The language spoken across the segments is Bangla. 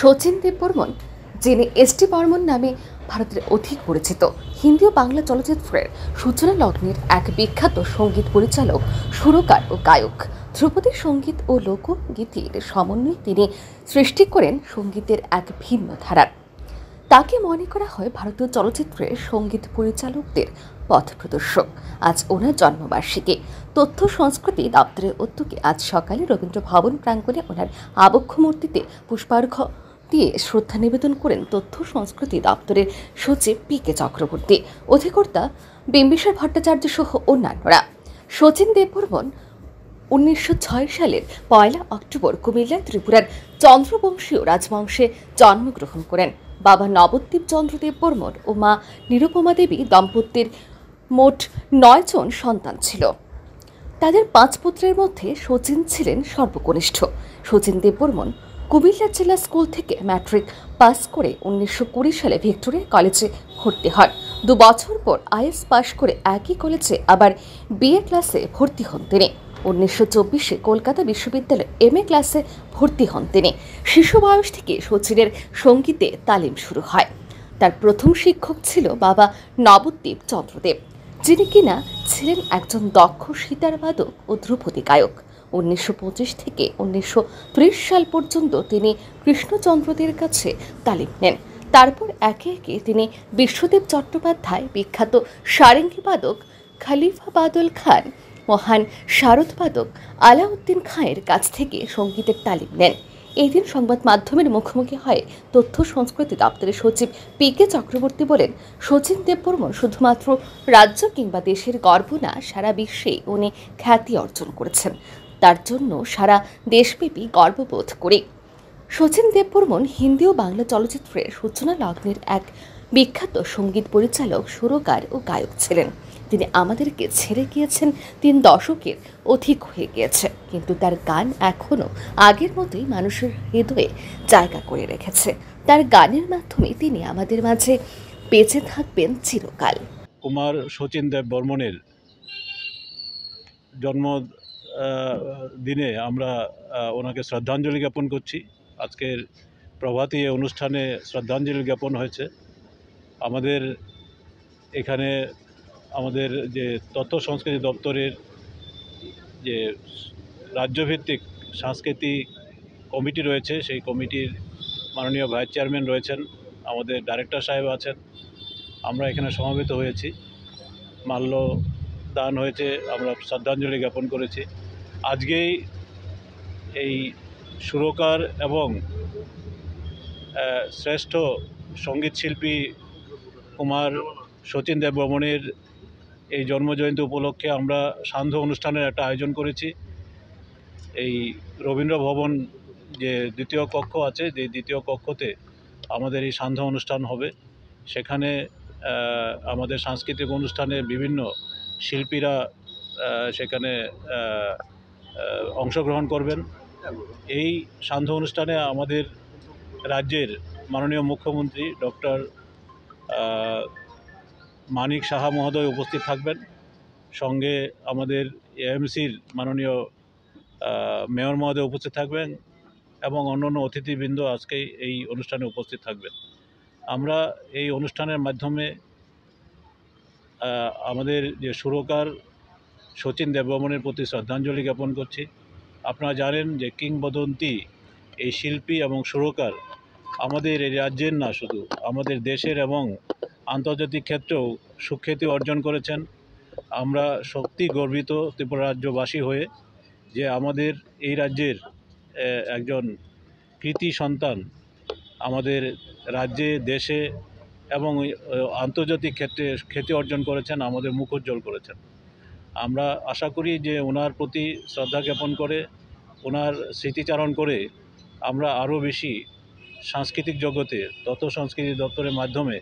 শচীন দেব বর্মন যিনি এস টি বর্মন নামে ভারতের অধিক পরিচিত হিন্দি ও বাংলা চলচ্চিত্রের সূচনা লগ্নের এক বিখ্যাত সঙ্গীত পরিচালক সুরকার ও গায়ক ধ্রুপদী সঙ্গীত ও লোকগীতির সমন্বয়ে তিনি সৃষ্টি করেন সঙ্গীতের এক ভিন্ন ধারার তাকে মনে করা হয় ভারতীয় চলচ্চিত্রের সঙ্গীত পরিচালকদের পথ প্রদর্শক আজ ওনার জন্মবার্ষিকী তথ্য সংস্কৃতি দপ্তরের উদ্যোগে আজ সকালে রবীন্দ্র ভবন প্রাঙ্গণে ওনার আবক্ষ মূর্তিতে পুষ্পার্ঘ্য দিয়ে শ্রদ্ধা নিবেদন করেন তথ্য সংস্কৃতি দপ্তরের সচিব পি কে চক্রবর্তী অধিকর্তা বিম্বিসার ভট্টাচার্য সহ অন্যান্যরা শচীন দেববর্মন উনিশশো সালের পয়লা অক্টোবর কুমিল্লা ত্রিপুরার চন্দ্রবংশীয় রাজবংশে জন্মগ্রহণ করেন বাবা নবদ্বীপ চন্দ্র বর্মন ও মা নিরুপমা দেবী দম্পতির মোট নয়জন সন্তান ছিল তাদের পাঁচ পুত্রের মধ্যে শচীন ছিলেন সর্বকনিষ্ঠ শচীন দেববর্মন কুমিল্লা জেলা স্কুল থেকে ম্যাট্রিক পাস করে উনিশশো সালে ভিক্টোরিয়া কলেজে ভর্তি হন দু বছর পর আইএস পাশ করে একই কলেজে আবার বিএ ক্লাসে ভর্তি হন তিনি উনিশশো চব্বিশে কলকাতা বিশ্ববিদ্যালয়ে এম এ ক্লাসে ভর্তি হন তিনি শিশু বয়স থেকে সচিনের সঙ্গীতে তালিম শুরু হয় তার প্রথম শিক্ষক ছিল বাবা নবদ্বীপ চন্দ্রদেব যিনি কিনা ছিলেন একজন দক্ষ সীতারবাদক ও ধ্রুপদী গায়ক উনিশশো থেকে উনিশশো সাল পর্যন্ত তিনি কৃষ্ণচন্দ্রদের কাছে তালিম নেন তারপর একে একে তিনি বিশ্বদেব চট্টোপাধ্যায় বিখ্যাত সারেঙ্গি বাদক খালিফা বাদল খান মহান শারদ বাদক আলাউদ্দিন খাঁয়ের কাছ থেকে সঙ্গীতের তালিম নেন এই দিন সংবাদ মাধ্যমের মুখোমুখি হয় তথ্য সংস্কৃতি দপ্তরের সচিব পি কে চক্রবর্তী বলেন শচীন দেববর্মন শুধুমাত্র রাজ্য কিংবা দেশের গর্ব না সারা বিশ্বে উনি খ্যাতি অর্জন করেছেন তার জন্য সারা দেশব্যাপী গর্ববোধ করি শচীন দেববর্মন হিন্দি ও বাংলা চলচ্চিত্রের সূচনা লগ্নের এক বিখ্যাত সঙ্গীত পরিচালক সুরকার ও গায়ক ছিলেন তিনি আমাদেরকে ছেড়ে গিয়েছেন তিন দশকের অধিক হয়ে গিয়েছে কিন্তু তার গান এখনও আগের মতোই মানুষের হৃদয়ে জায়গা করে রেখেছে তার গানের মাধ্যমে তিনি আমাদের মাঝে বেঁচে থাকবেন চিরকাল কুমার শচীন দেব বর্মনের জন্ম দিনে আমরা ওনাকে শ্রদ্ধাঞ্জলি জ্ঞাপন করছি আজকের প্রভাতী অনুষ্ঠানে শ্রদ্ধাঞ্জলি জ্ঞাপন হয়েছে আমাদের এখানে আমাদের যে তথ্য সংস্কৃতি দপ্তরের যে রাজ্যভিত্তিক সাংস্কৃতিক কমিটি রয়েছে সেই কমিটির মাননীয় ভাইস চেয়ারম্যান রয়েছেন আমাদের ডাইরেক্টর সাহেব আছেন আমরা এখানে সমবেত হয়েছি মাল্য দান হয়েছে আমরা শ্রদ্ধাঞ্জলি জ্ঞাপন করেছি আজকেই এই সুরকার এবং শ্রেষ্ঠ সঙ্গীতশিল্পী কুমার সচিন ভ্রমণের এই জন্মজয়ন্তী উপলক্ষে আমরা সান্ধ্য অনুষ্ঠানের একটা আয়োজন করেছি এই রবীন্দ্র ভবন যে দ্বিতীয় কক্ষ আছে যে দ্বিতীয় কক্ষতে আমাদের এই সান্ধ্য অনুষ্ঠান হবে সেখানে আমাদের সাংস্কৃতিক অনুষ্ঠানে বিভিন্ন শিল্পীরা সেখানে অংশগ্রহণ করবেন এই সান্ধ্য অনুষ্ঠানে আমাদের রাজ্যের মাননীয় মুখ্যমন্ত্রী ডক্টর মানিক সাহা মহোদয় উপস্থিত থাকবেন সঙ্গে আমাদের এএমসির মাননীয় মেয়র মহোদয় উপস্থিত থাকবেন এবং অন্যান্য অতিথিবৃন্দ আজকে এই অনুষ্ঠানে উপস্থিত থাকবেন আমরা এই অনুষ্ঠানের মাধ্যমে আমাদের যে সুরকার শচীন দেববর্মনের প্রতি শ্রদ্ধাঞ্জলি জ্ঞাপন করছি আপনারা জানেন যে কিংবদন্তি এই শিল্পী এবং সুরকার আমাদের এই রাজ্যের না শুধু আমাদের দেশের এবং আন্তর্জাতিক ক্ষেত্রেও সুখ্যাতি অর্জন করেছেন আমরা সত্যি গর্বিত ত্রিপুরা রাজ্যবাসী হয়ে যে আমাদের এই রাজ্যের একজন কৃতি সন্তান আমাদের রাজ্যে দেশে এবং আন্তর্জাতিক ক্ষেত্রে খ্যাতি অর্জন করেছেন আমাদের মুখোজ্জ্বল করেছেন আমরা আশা করি যে ওনার প্রতি শ্রদ্ধা জ্ঞাপন করে ওনার স্মৃতিচারণ করে আমরা আরও বেশি সাংস্কৃতিক জগতে তথ্য সংস্কৃতি দপ্তরের মাধ্যমে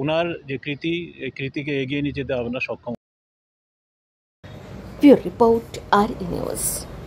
ওনার যে কৃতি এই কৃতিকে এগিয়ে নিয়ে যেতে আমরা সক্ষম রিপোর্ট আর